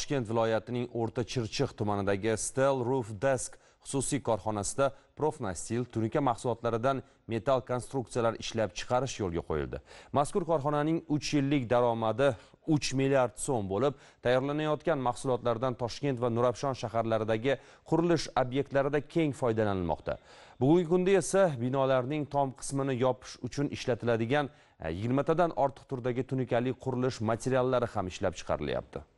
toshkent viloyatining o'rta chirchiq tumanidagi Steel roof desk xususiy korxonasida profnastil tunika mahsulotlaridan metall konstruksiyalar ishlab chiqarish yo'lga qo'yildi mazkur korxonaning uch yillik daromadi uch milliard so'm bo'lib tayyorlanayotgan mahsulotlardan toshkent va nurafshon shaharlaridagi qurilish obyektlarida keng foydalanilmoqda bugungi kunda esa binolarning tom qismini yopish uchun ishlatiladigan e, yigirmatadan ortiq turdagi tunikali qurilish materiallari ham ishlab chiqarilyapti